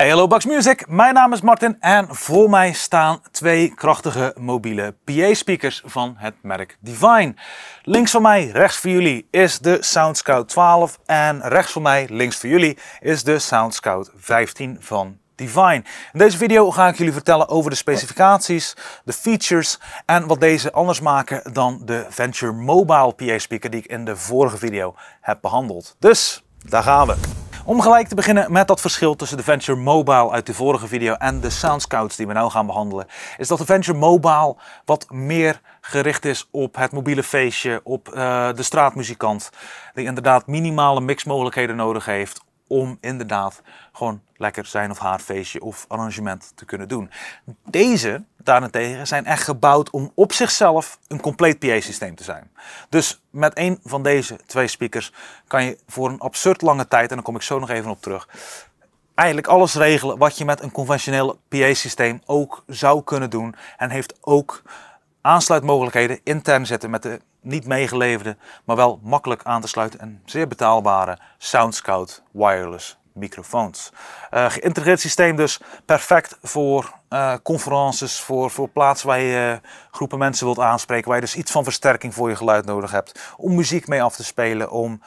Hey, hallo Bax Music, mijn naam is Martin en voor mij staan twee krachtige mobiele PA-speakers van het merk Divine. Links van mij, rechts voor jullie, is de Soundscout 12 en rechts van mij, links voor jullie, is de Soundscout 15 van Divine. In deze video ga ik jullie vertellen over de specificaties, de features en wat deze anders maken dan de Venture Mobile PA-speaker die ik in de vorige video heb behandeld. Dus, daar gaan we! Om gelijk te beginnen met dat verschil tussen de Venture Mobile uit de vorige video en de Sound Scouts die we nu gaan behandelen, is dat de Venture Mobile wat meer gericht is op het mobiele feestje, op eh, de straatmuzikant, die inderdaad minimale mixmogelijkheden nodig heeft om inderdaad gewoon lekker zijn of haar feestje of arrangement te kunnen doen. Deze daarentegen zijn echt gebouwd om op zichzelf een compleet PA-systeem te zijn. Dus met één van deze twee speakers kan je voor een absurd lange tijd, en daar kom ik zo nog even op terug, eigenlijk alles regelen wat je met een conventioneel PA-systeem ook zou kunnen doen. En heeft ook aansluitmogelijkheden intern zitten met de niet meegeleverde, maar wel makkelijk aan te sluiten en zeer betaalbare SoundScout wireless microfoons. Eh, geïntegreerd systeem dus, perfect voor uh, conferences, voor, voor plaatsen waar je eh, groepen mensen wilt aanspreken, waar je dus iets van versterking voor je geluid nodig hebt, om muziek mee af te spelen, om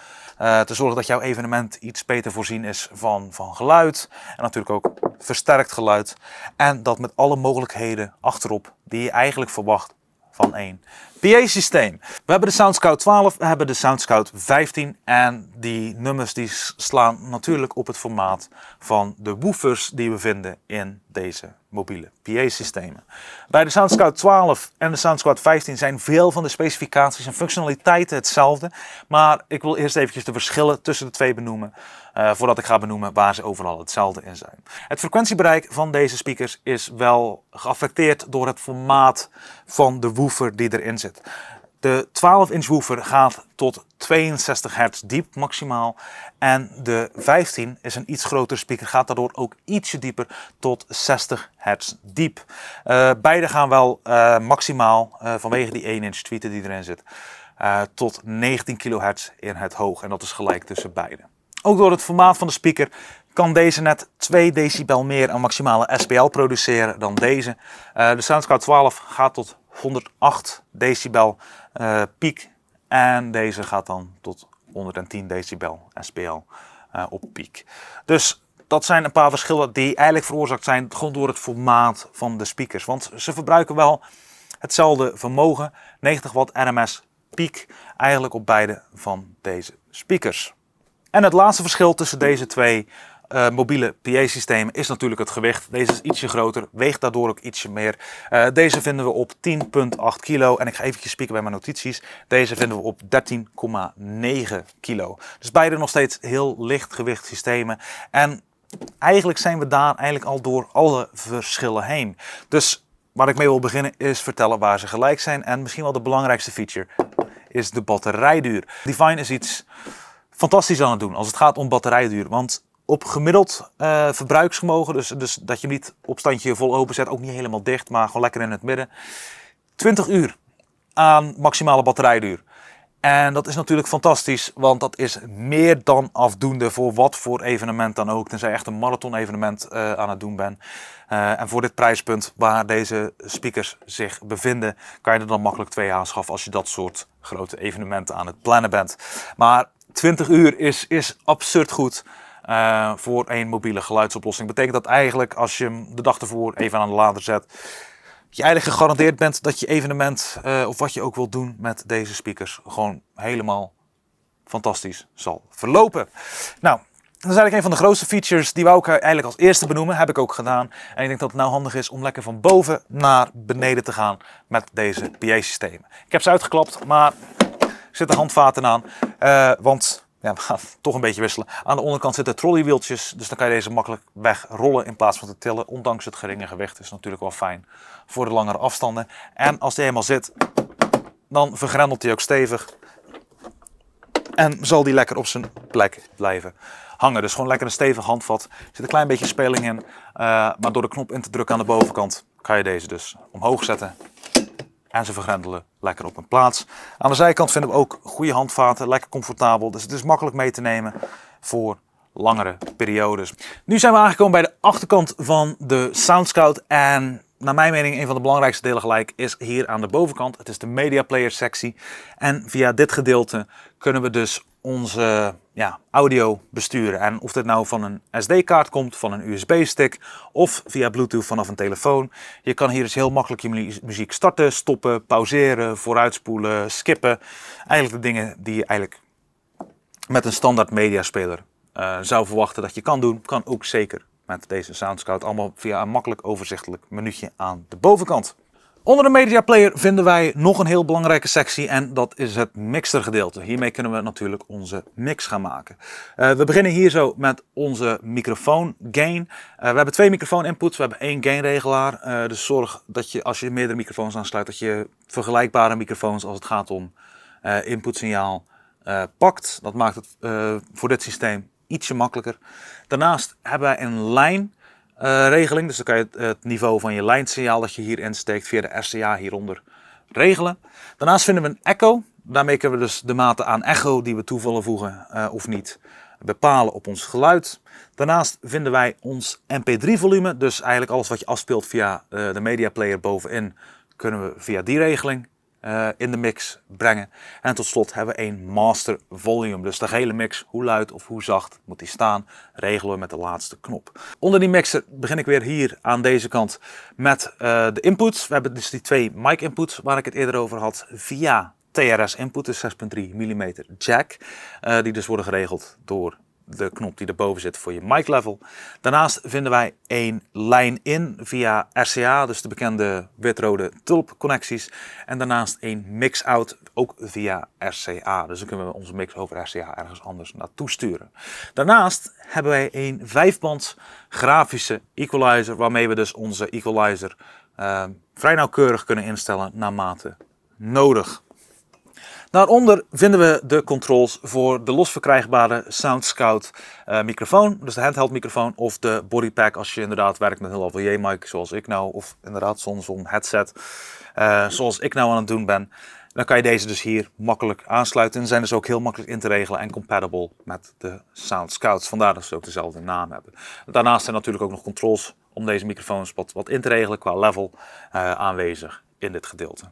te zorgen dat jouw evenement iets beter voorzien is van, van geluid en natuurlijk ook versterkt geluid en dat met alle mogelijkheden achterop die je eigenlijk verwacht van één. PA-systeem. We hebben de Soundscout 12, we hebben de Soundscout 15 en die nummers die slaan natuurlijk op het formaat van de woofers die we vinden in deze mobiele PA-systemen. Bij de SoundScout 12 en de SoundScout 15 zijn veel van de specificaties en functionaliteiten hetzelfde. Maar ik wil eerst eventjes de verschillen tussen de twee benoemen. Eh, voordat ik ga benoemen waar ze overal hetzelfde in zijn. Het frequentiebereik van deze speakers is wel geaffecteerd door het formaat van de woofer die erin zit. De 12-inch woofer gaat tot 62 hertz diep maximaal. En de 15 is een iets grotere speaker, gaat daardoor ook ietsje dieper tot 60 hertz diep. Eh, beide gaan wel eh, maximaal, eh, vanwege die 1-inch tweeter die erin zit, tot 19 kHz in het hoog. En dat is gelijk tussen beide. Ook door het formaat van de speaker kan deze net 2 decibel meer een maximale SPL produceren dan deze. de SoundScout 12 gaat tot 108 decibel eh, piek. En deze gaat dan tot 110 decibel SPL eh, op piek. Dus dat zijn een paar verschillen die eigenlijk veroorzaakt zijn gewoon door het formaat van de speakers. Want ze verbruiken wel hetzelfde vermogen, 90 watt RMS piek, eigenlijk op beide van deze speakers. En het laatste verschil tussen deze twee eh, mobiele PA-systeem is natuurlijk het gewicht. Deze is ietsje groter, weegt daardoor ook ietsje meer. Eh, deze vinden we op 10,8 kilo. En ik ga eventjes spieken bij mijn notities. Deze vinden we op 13,9 kilo. Dus beide nog steeds heel lichtgewicht systemen. En eigenlijk zijn we daar eigenlijk al door alle verschillen heen. Dus waar ik mee wil beginnen is vertellen waar ze gelijk zijn. En misschien wel de belangrijkste feature is de batterijduur. Divine is iets fantastisch aan het doen als het gaat om batterijduur. Want op gemiddeld uh, verbruiksvermogen, dus, dus dat je hem niet op standje vol open zet, ook niet helemaal dicht, maar gewoon lekker in het midden. 20 uur aan maximale batterijduur. En dat is natuurlijk fantastisch, want dat is meer dan afdoende voor wat voor evenement dan ook. Tenzij je echt een marathon evenement eh, aan het doen bent. Eh, en voor dit prijspunt waar deze speakers zich bevinden, kan je er dan makkelijk twee aanschaffen als je dat soort grote evenementen aan het plannen bent. Maar 20 uur is, is absurd goed. Eh, voor een mobiele geluidsoplossing. Betekent dat eigenlijk als je hem de dag ervoor even aan de lader zet, je eigenlijk gegarandeerd bent dat je evenement eh, of wat je ook wilt doen met deze speakers gewoon helemaal fantastisch zal verlopen. Nou, dat is eigenlijk een van de grootste features die we ook eigenlijk als eerste benoemen. Heb ik ook gedaan. En ik denk dat het nou handig is om lekker van boven naar beneden te gaan met deze PA-systemen. Ik heb ze uitgeklapt, maar er zitten handvaten aan. Eh, want ja, we gaan toch een beetje wisselen. Aan de onderkant zitten trolleywieltjes, dus dan kan je deze makkelijk wegrollen in plaats van te tillen. Ondanks het geringe gewicht is natuurlijk wel fijn voor de langere afstanden. En als die eenmaal zit, dan vergrendelt hij ook stevig. En zal die lekker op zijn plek blijven hangen. Dus gewoon lekker een stevig handvat. Er zit een klein beetje speling in, eh, maar door de knop in te drukken aan de bovenkant kan je deze dus omhoog zetten en ze vergrendelen lekker op hun plaats. Aan de zijkant vinden we ook goede handvaten, lekker comfortabel. Dus het is makkelijk mee te nemen voor langere periodes. Nu zijn we aangekomen bij de achterkant van de Soundscout. En naar mijn mening een van de belangrijkste delen gelijk is hier aan de bovenkant. Het is de media player sectie. En via dit gedeelte kunnen we dus onze ja, audio besturen. En of dit nou van een SD-kaart komt, van een USB-stick of via Bluetooth vanaf een telefoon. Je kan hier dus heel makkelijk je muziek starten, stoppen, pauzeren, vooruitspoelen, skippen. Eigenlijk de dingen die je eigenlijk met een standaard mediaspeler eh, zou verwachten dat je kan doen, kan ook zeker met deze Soundscout. Allemaal via een makkelijk overzichtelijk menuetje aan de bovenkant. Onder de media player vinden wij nog een heel belangrijke sectie en dat is het mixer gedeelte. Hiermee kunnen we natuurlijk onze mix gaan maken. Eh, we beginnen hier zo met onze microfoon gain. Eh, we hebben twee microfoon inputs, we hebben één gain regelaar. Eh, dus zorg dat je als je meerdere microfoons aansluit dat je vergelijkbare microfoons als het gaat om inputsignaal pakt. Dat maakt het voor dit systeem ietsje makkelijker. Daarnaast hebben wij een lijnregeling, uh, dus dan kan je het niveau van je lijnsignaal dat je hier insteekt via de RCA hieronder regelen. Daarnaast vinden we een echo. Daarmee kunnen we dus de mate aan echo die we toevallen voegen eh, of niet bepalen op ons geluid. Daarnaast vinden wij ons MP3 volume, dus eigenlijk alles wat je afspeelt via eh, de media player bovenin, kunnen we via die regeling eh, in de mix brengen. En tot slot hebben we een master volume. Dus de hele mix, hoe luid of hoe zacht moet die staan, regelen we met de laatste knop. Onder die mixer begin ik weer hier aan deze kant met eh, de inputs. We hebben dus die twee mic inputs waar ik het eerder over had via TRS input, dus 6.3 mm jack. Eh, die dus worden geregeld door de knop die erboven zit voor je mic level. Daarnaast vinden wij een line in via RCA, dus de bekende witrode tulp connecties. En daarnaast een mix-out, ook via RCA. Dus dan kunnen we onze mix over RCA ergens anders naartoe sturen. Daarnaast hebben wij een vijfband grafische equalizer, waarmee we dus onze equalizer eh, vrij nauwkeurig kunnen instellen naarmate nodig. Daaronder vinden we de controls voor de losverkrijgbare verkrijgbare SoundScout eh, microfoon. Dus de handheld microfoon of de bodypack als je inderdaad werkt met een lavalier mic zoals ik nou. Of inderdaad soms zo'n headset eh, zoals ik nou aan het doen ben. Dan kan je deze dus hier makkelijk aansluiten. En zijn dus ook heel makkelijk in te regelen en compatible met de Sound Scouts. Vandaar dat ze ook dezelfde naam hebben. Daarnaast zijn natuurlijk ook nog controls om deze microfoons wat, in te regelen qua level eh, aanwezig in dit gedeelte.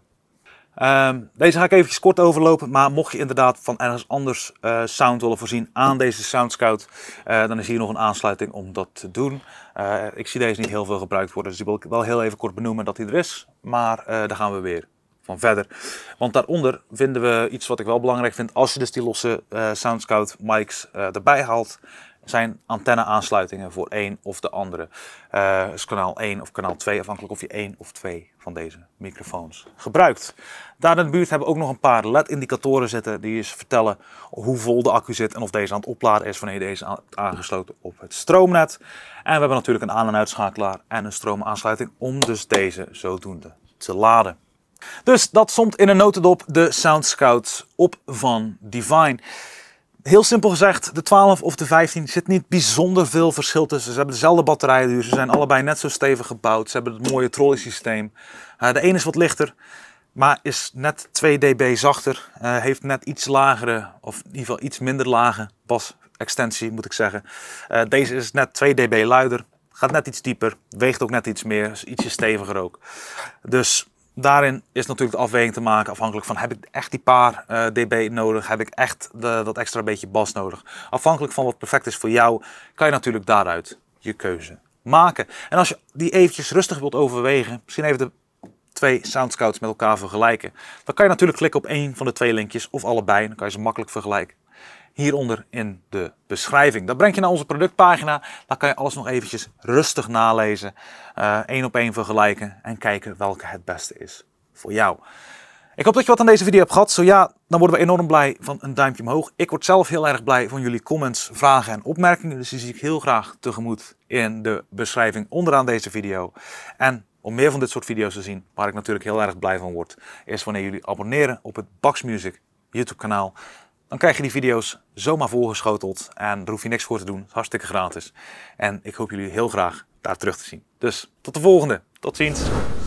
Ehm, deze ga ik even kort overlopen, maar mocht je inderdaad van ergens anders eh, sound willen voorzien aan deze Soundscout, uh, dan is hier nog een aansluiting om dat te doen. Eh, ik zie deze niet heel veel gebruikt worden, dus die wil ik wel heel even kort benoemen dat hij er is, maar daar gaan we weer van verder. Want daaronder vinden we iets wat ik wel belangrijk vind, als je dus die losse Soundscout mics erbij haalt, zijn antenne-aansluitingen voor één of de andere. dus kanaal 1 of kanaal 2, afhankelijk of je één of twee van deze microfoons gebruikt. Daar in de buurt hebben we ook nog een paar LED-indicatoren zitten die je vertellen hoe vol de accu zit en of deze aan het opladen is wanneer deze aangesloten op het stroomnet. En we hebben natuurlijk een aan- en uitschakelaar en een stroomaansluiting om dus deze zodoende te laden. Dus dat somt in een notendop de Sound Scout op van Divine. Heel simpel gezegd, de 12 of de 15 zit niet bijzonder veel verschil tussen. Ze hebben dezelfde batterijduur, ze zijn allebei net zo stevig gebouwd. Ze hebben het mooie trolley systeem. Eh, de een is wat lichter, maar is net 2 dB zachter. Eh, heeft net iets lagere, of in ieder geval iets minder lage bas extensie moet ik zeggen. Eh, deze is net 2 dB luider, gaat net iets dieper, weegt ook net iets meer, is ietsje steviger ook. Dus Daarin is natuurlijk de afweging te maken afhankelijk van heb ik echt die paar eh, dB nodig, heb ik echt de, dat extra beetje bas nodig. Afhankelijk van wat perfect is voor jou, kan je natuurlijk daaruit je keuze maken. En als je die eventjes rustig wilt overwegen, misschien even de twee soundscouts met elkaar vergelijken. Dan kan je natuurlijk klikken op één van de twee linkjes of allebei, dan kan je ze makkelijk vergelijken hieronder in de beschrijving. Dat breng je naar onze productpagina. Daar kan je alles nog eventjes rustig nalezen, eh, één op één vergelijken en kijken welke het beste is voor jou. Ik hoop dat je wat aan deze video hebt gehad. Zo ja, dan worden we enorm blij van een duimpje omhoog. Ik word zelf heel erg blij van jullie comments, vragen en opmerkingen. Dus die zie ik heel graag tegemoet in de beschrijving onderaan deze video. En om meer van dit soort video's te zien, waar ik natuurlijk heel erg blij van word, is wanneer jullie abonneren op het Bax Music YouTube kanaal. Dan krijg je die video's zomaar voorgeschoteld en daar hoef je niks voor te doen. Het hartstikke gratis. En ik hoop jullie heel graag daar terug te zien. Dus tot de volgende. Tot ziens.